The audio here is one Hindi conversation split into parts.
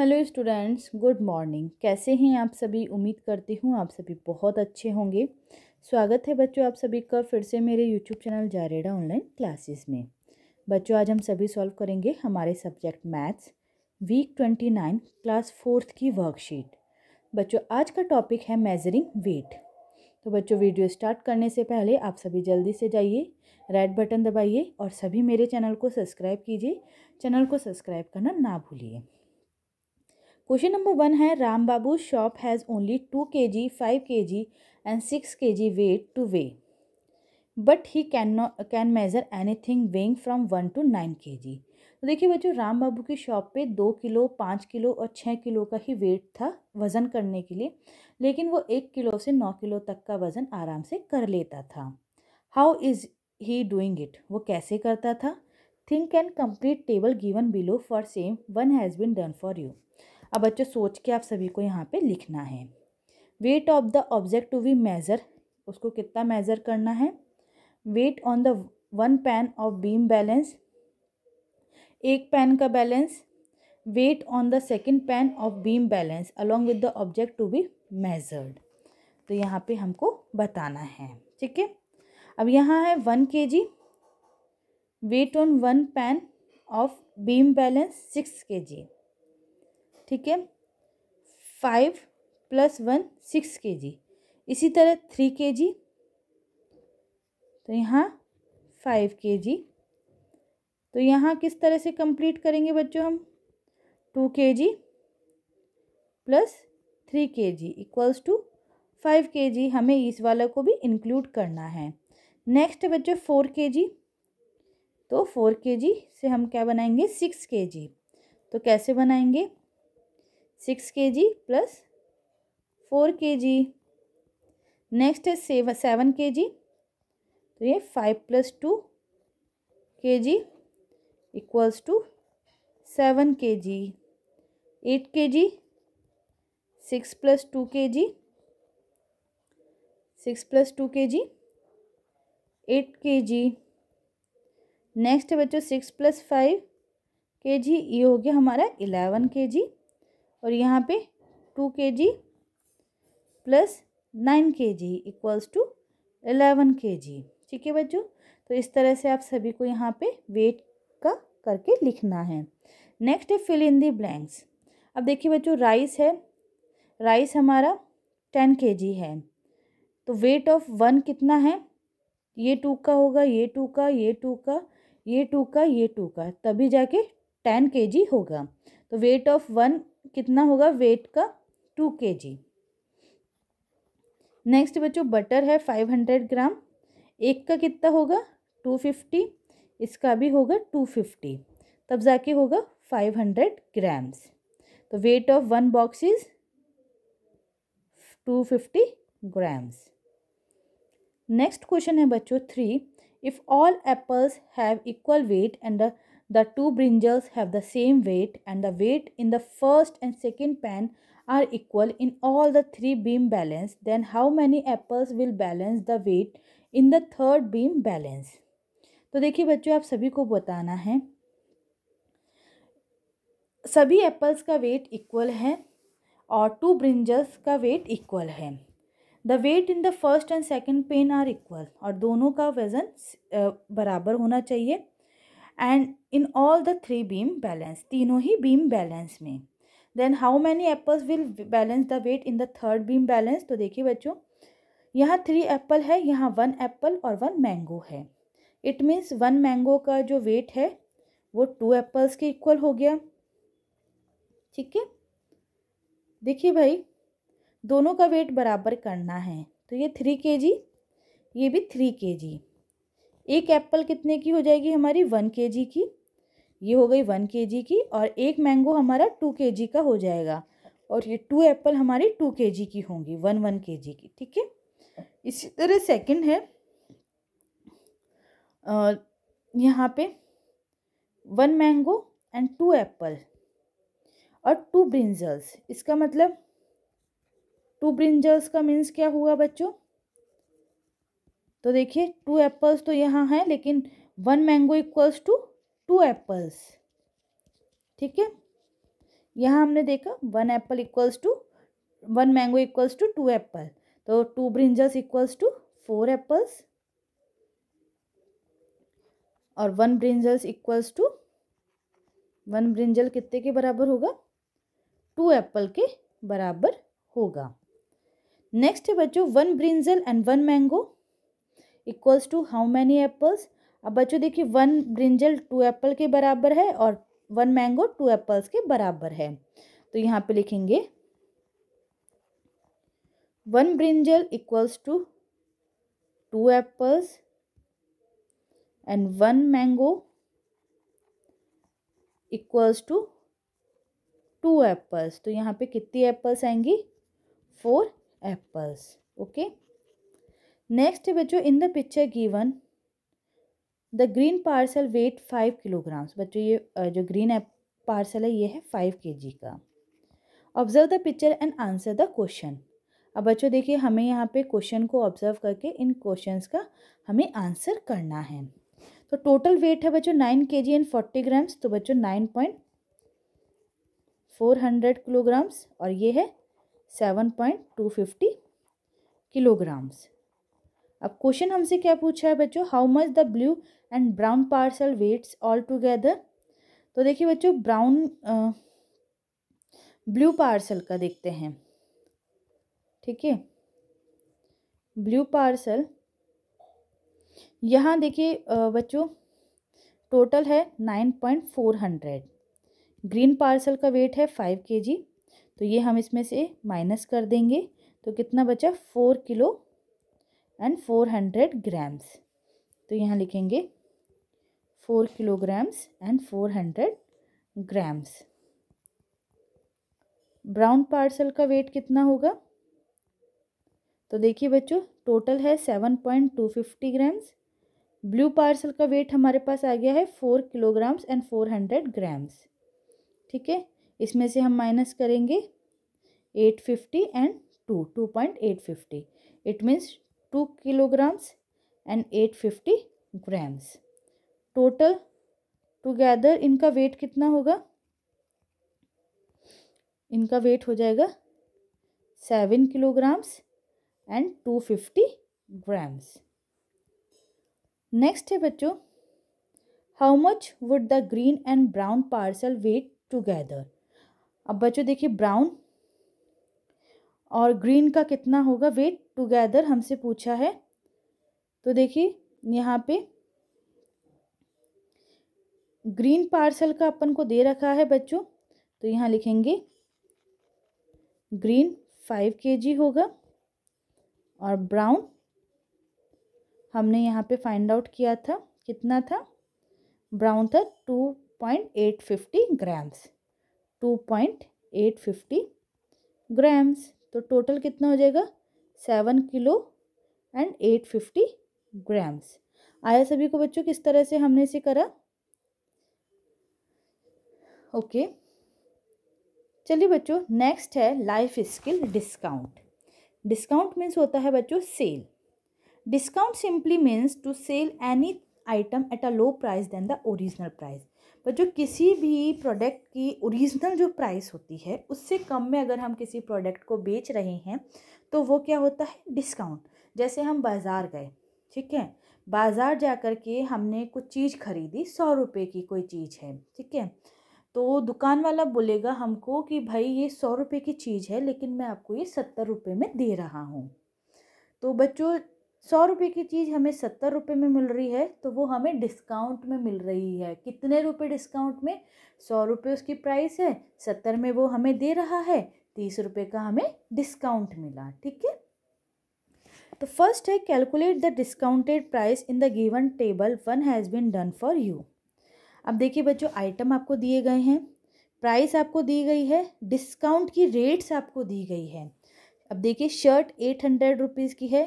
हेलो स्टूडेंट्स गुड मॉर्निंग कैसे हैं आप सभी उम्मीद करती हूँ आप सभी बहुत अच्छे होंगे स्वागत है बच्चों आप सभी का फिर से मेरे यूट्यूब चैनल जारेडा ऑनलाइन क्लासेस में बच्चों आज हम सभी सॉल्व करेंगे हमारे subject maths week twenty nine class fourth की वर्कशीट बच्चों आज का टॉपिक है मेजरिंग वेट तो बच्चों वीडियो स्टार्ट करने से पहले आप सभी जल्दी से जाइए रेड बटन दबाइए और सभी मेरे चैनल को सब्सक्राइब कीजिए चैनल को सब्सक्राइब करना ना भूलिए क्वेश्चन नंबर वन है Ram Babu shop has only two K G five K G and six K G weight to weigh but he can no can measure anything weighing from one to nine K G तो देखिए बच्चों राम बाबू की शॉप पे दो किलो पाँच किलो और छः किलो का ही वेट था वज़न करने के लिए लेकिन वो एक किलो से नौ किलो तक का वज़न आराम से कर लेता था how is he doing it वो कैसे करता था think and complete table given below for some one has been done for you अब बच्चों सोच के आप सभी को यहाँ पे लिखना है weight of the object to be measure उसको कितना मेज़र करना है weight on the one pan of beam balance एक पैन का balance weight on the second pan of beam balance along with the object to be measured तो यहाँ पे हमको बताना है ठीक है अब यहाँ है one K G weight on one pan of beam balance six K G ठीक है five plus one six K जी इसी तरह थ्री के जी तो यहाँ फाइव के जी तो यहाँ किस तरह से कंप्लीट करेंगे बच्चों हम to K ji plus three के G equals to five K जी हमें इस वाला को भी इंक्लूड करना है नेक्स्ट बच्चों फोर के जी तो फोर के जी से हम क्या बनाएंगे सिक्स के जी तो कैसे बनाएंगे सिक्स के जी plus four K G next है सेव सेवन के जी तो ये five plus two K G equals to seven K ji eight के जी सिक्स प्लस टू के जी सिक्स प्लस टू के जी एट के जी नेक्स्ट है बच्चों सिक्स प्लस फाइव के जी ये हो गया हमारा इलेवन के जी और यहाँ पे to K ji plus nine K G equals to eleven के जी ठीक है बच्चों तो इस तरह से आप सभी को यहाँ पे वेट का करके लिखना है नेक्स्ट है फिल इन दी ब्लैंक्स अब देखिए बच्चों राइस है राइस हमारा टेन के जी है तो वेट ऑफ वन कितना है ये टू का होगा ये टू का ये टू का ये टू का ये टू का तभी जाके टेन के जी होगा तो वेट ऑफ वन कितना होगा वेट का टू के जी नेक्स्ट बच्चों बटर है फाइव हंड्रेड ग्राम एक का कितना होगा टू फिफ्टी इसका भी होगा टू फिफ्टी तब जाके होगा फाइव हंड्रेड ग्राम्स तो weight of one box is two fifty grams next question है बच्चों three if all apples have equal weight and the The two brinjals have the same weight and the weight in the first and second pan are equal in all the three beam balance then how many apples will balance the weight in the third beam balance तो देखिए बच्चों आप सभी को बताना है सभी एप्पल्स का वेट इक्वल है और टू ब्रिंजल्स का वेट इक्वल है the weight in the first and second pan are equal और दोनों का वज़न बराबर होना चाहिए and in all the three beam balance तीनों ही बीम बैलेंस में then how many apples will balance the weight in the third beam balance तो देखिए बच्चों यहाँ थ्री एप्पल है यहाँ वन एप्पल और वन मैंगो है इट मीन्स वन मैंगो का जो वेट है वो टू एप्पल्स के इक्वल हो गया ठीक है देखिए भाई दोनों का वेट बराबर करना है तो ये थ्री के जी ये भी थ्री के जी एक एप्पल कितने की हो जाएगी हमारी वन के जी की ये हो गई वन के जी की और एक मैंगो हमारा टू के जी का हो जाएगा और ये टू एप्पल हमारी टू के जी की होंगी वन वन के जी की ठीक है इसी तरह सेकंड है यहाँ पे one mango and two apple और टू ब्रिंजल्स इसका मतलब टू ब्रिंजल्स का मीन्स क्या हुआ बच्चों तो देखिए टू एप्पल्स तो यहाँ है लेकिन one mango equals to two apples ठीक है यहाँ हमने देखा one apple equals to one mango equals to two apple तो two brinjals equals to four apples और one brinjals equals to one brinjal कितने के बराबर होगा टू एप्पल के बराबर होगा नेक्स्ट है बच्चों one brinjal and one mango equals to how many apples अब बच्चों देखिए वन ब्रिंजल टू एप्पल के बराबर है और वन मैंगो टू एप्पल्स के बराबर है तो यहाँ पे लिखेंगे one brinjal equals to two apples and one mango equals to two apples तो यहाँ पे कितनी एप्पल्स आएंगी फोर एप्पल्स ओके नेक्स्ट बच्चों in the picture given the green parcel weight five kilograms बच्चों ये जो ग्रीन पार्सल है ये है फाइव के जी का observe the picture and answer the question अब बच्चों देखिए हमें यहाँ पे क्वेश्चन को ऑब्जर्व करके इन क्वेश्चंस का हमें आंसर करना है तो टोटल वेट है बच्चों nine K G and forty grams तो बच्चों nine point four hundred kilograms और ये है seven point two fifty kilograms अब क्वेश्चन हमसे क्या पूछा है बच्चों how much the blue and brown parcel weights all together तो देखिए बच्चों ब्राउन ब्लू पार्सल का देखते हैं ठीक है ब्लू पार्सल यहाँ देखिए बच्चों टोटल है nine point four hundred green parcel का वेट है फाइव के जी तो ये हम इसमें से माइनस कर देंगे तो कितना बचा four kilo and four hundred grams तो यहाँ लिखेंगे four kilograms and four hundred grams brown parcel का वेट कितना होगा तो देखिए बच्चों टोटल है seven point two fifty grams blue parcel का वेट हमारे पास आ गया है four kilograms and four hundred grams ठीक है इसमें से हम माइनस करेंगे eight fifty and two two point eight fifty it means two kilograms and eight fifty grams total together इनका वेट कितना होगा इनका वेट हो जाएगा seven kilograms and two fifty grams next है बच्चों how much would the green and brown parcel weight together अब बच्चों देखिए ब्राउन और ग्रीन का कितना होगा वेट टुगेदर हमसे पूछा है तो देखिए यहाँ पे ग्रीन पार्सल का अपन को दे रखा है बच्चों तो यहाँ लिखेंगे ग्रीन फाइव के जी होगा और ब्राउन हमने यहाँ पे फाइंड आउट किया था कितना था ब्राउन था two point eight fifty grams two point eight fifty grams तो टोटल कितना हो जाएगा seven kilo and eight fifty grams आया सभी को बच्चों किस तरह से हमने इसे करा ओके okay. चलिए बच्चों नेक्स्ट है life skill discount discount means होता है बच्चों sale discount simply means to sell any item at a low price then the original price पर जो किसी भी प्रोडक्ट की ओरिजिनल जो प्राइस होती है उससे कम में अगर हम किसी प्रोडक्ट को बेच रहे हैं तो वो क्या होता है डिस्काउंट जैसे हम बाज़ार गए ठीक है बाज़ार जा कर के हमने कुछ चीज़ खरीदी सौ रुपये की कोई चीज़ है ठीक है तो दुकान वाला बोलेगा हमको कि भाई ये सौ रुपये की चीज़ है लेकिन मैं आपको ये सत्तर रुपये में दे रहा हूँ तो बच्चों सौ रुपये की चीज़ हमें सत्तर रुपये में मिल रही है तो वो हमें डिस्काउंट में मिल रही है कितने रुपये डिस्काउंट में सौ रुपये उसकी प्राइस है सत्तर में वो हमें दे रहा है तीस रुपये का हमें डिस्काउंट मिला ठीक है तो फर्स्ट है calculate the discounted price in the given table one has been done for you अब देखिए बच्चों आइटम आपको दिए गए हैं प्राइस आपको दी गई है डिस्काउंट की रेट्स आपको दी गई है अब देखिए शर्ट एट हंड्रेड रुपीज़ की है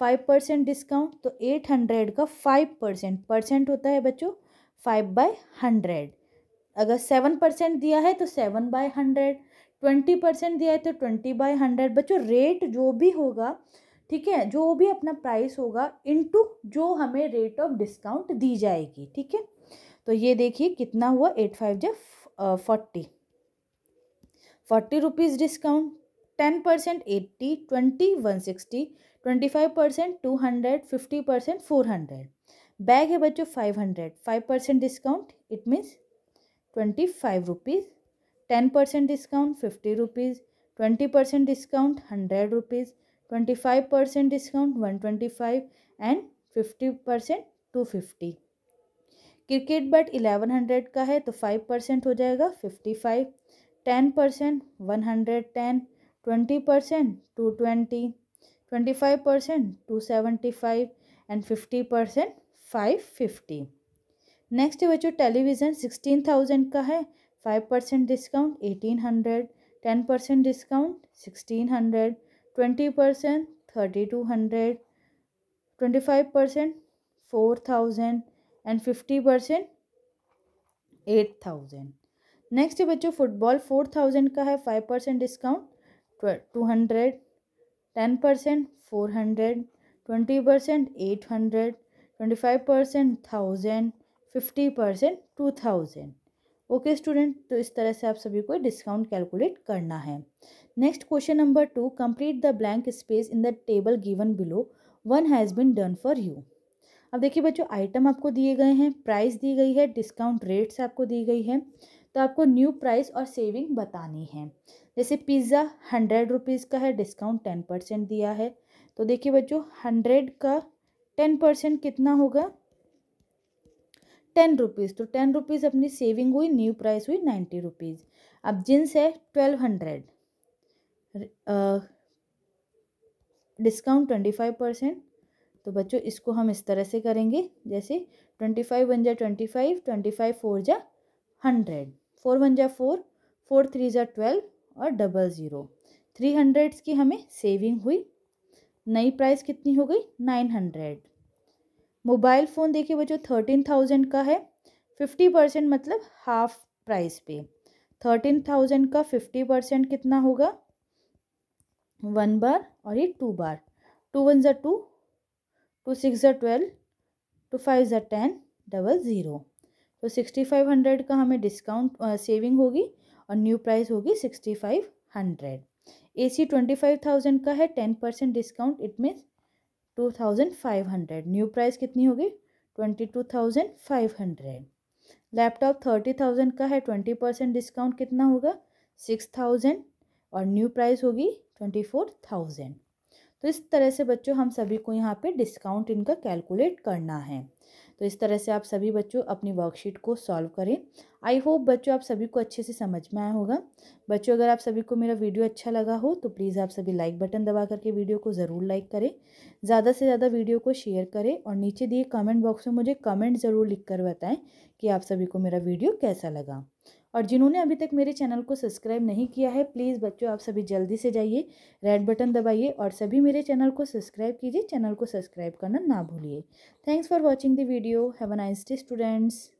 फाइव परसेंट डिस्काउंट तो एट हंड्रेड का फाइव परसेंट परसेंट होता है बच्चों फाइव बाय हंड्रेड अगर सेवन परसेंट दिया है तो seven by hundred twenty percent दिया है तो ट्वेंटी बाय हंड्रेड बच्चों रेट जो भी होगा ठीक है जो भी अपना प्राइस होगा इनटू जो हमें रेट ऑफ डिस्काउंट दी जाएगी ठीक है तो ये देखिए कितना हुआ एट फाइव जै forty forty rupees discount ten percent eighty twenty one sixty twenty five percent two hundred fifty percent four hundred bag है बच्चों five hundred five percent discount it means twenty five rupees ten percent discount fifty rupees twenty percent discount hundred rupees twenty five percent discount one twenty five and fifty percent two fifty cricket bat eleven hundred का है तो फाइव परसेंट हो जाएगा fifty five ten percent one hundred ten twenty percent two twenty twenty five percent two seventy five and fifty percent five fifty next बच्चों टेलीविज़न सिक्सटीन थाउजेंड का है five percent discount eighteen hundred ten percent discount sixteen hundred twenty percent thirty two hundred twenty five percent four thousand and fifty percent eight thousand next बच्चों फुटबॉल फोर थाउजेंड का है five percent discount two hundred ten percent four hundred twenty percent eight hundred twenty five percent thousand fifty percent two thousand okay student तो इस तरह से आप सभी को डिस्काउंट कैलकुलेट करना है next question number two complete the blank space in the table given below one has been done for you अब देखिए बच्चों आइटम आपको दिए गए हैं प्राइस दी गई है डिस्काउंट रेट्स आपको दी गई है तो आपको न्यू प्राइस और सेविंग बतानी है जैसे पिज़्ज़ा हंड्रेड रुपीज़ का है डिस्काउंट टेन परसेंट दिया है तो देखिए बच्चों हंड्रेड का टेन परसेंट कितना होगा टेन रुपीज़ तो टेन रुपीज़ अपनी सेविंग हुई न्यू प्राइस हुई नाइन्टी रुपीज़ अब जींस है twelve hundred discount twenty five percent तो बच्चों इसको हम इस तरह से करेंगे जैसे ट्वेंटी फाइव वन जा twenty five twenty five four जा हंड्रेड फोर वन जा फोर फोर थ्री जा ट्वेल्व और डबल ज़ीरो थ्री हंड्रेड्स की हमें सेविंग हुई नई प्राइस कितनी हो गई नाइन हंड्रेड मोबाइल फ़ोन देखिए वो जो थर्टीन थाउजेंड का है फिफ्टी परसेंट मतलब हाफ प्राइस पे थर्टीन थाउजेंड का फिफ्टी परसेंट कितना होगा वन बार और ये टू बार टू वन ज़ा टू टू सिक्स ज़ा ट्वेल्व टू फाइव ज़ा टेन डबल ज़ीरो तो सिक्सटी फाइव हंड्रेड का हमें डिस्काउंट सेविंग होगी और न्यू प्राइस होगी sixty five hundred A C twenty five thousand का है ten percent discount it means two thousand five hundred new price कितनी होगी twenty two thousand five hundred laptop thirty thousand का है ट्वेंटी परसेंट डिस्काउंट कितना होगा सिक्स थाउजेंड और न्यू प्राइस होगी ट्वेंटी फोर थाउजेंड तो इस तरह से बच्चों हम सभी को यहाँ पे डिस्काउंट इनका कैलकुलेट करना है तो इस तरह से आप सभी बच्चों अपनी वर्कशीट को सॉल्व करें आई होप बच्चों आप सभी को अच्छे से समझ में आया होगा बच्चों अगर आप सभी को मेरा वीडियो अच्छा लगा हो तो प्लीज़ आप सभी लाइक बटन दबा करके वीडियो को ज़रूर लाइक करें ज़्यादा से ज़्यादा वीडियो को शेयर करें और नीचे दिए कमेंट बॉक्स में मुझे कमेंट ज़रूर लिख कर बताएँ कि आप सभी को मेरा वीडियो कैसा लगा और जिन्होंने अभी तक मेरे चैनल को सब्सक्राइब नहीं किया है प्लीज़ बच्चों आप सभी जल्दी से जाइए रेड बटन दबाइए और सभी मेरे चैनल को सब्सक्राइब कीजिए चैनल को सब्सक्राइब करना ना भूलिए thanks for watching the video have a nice day students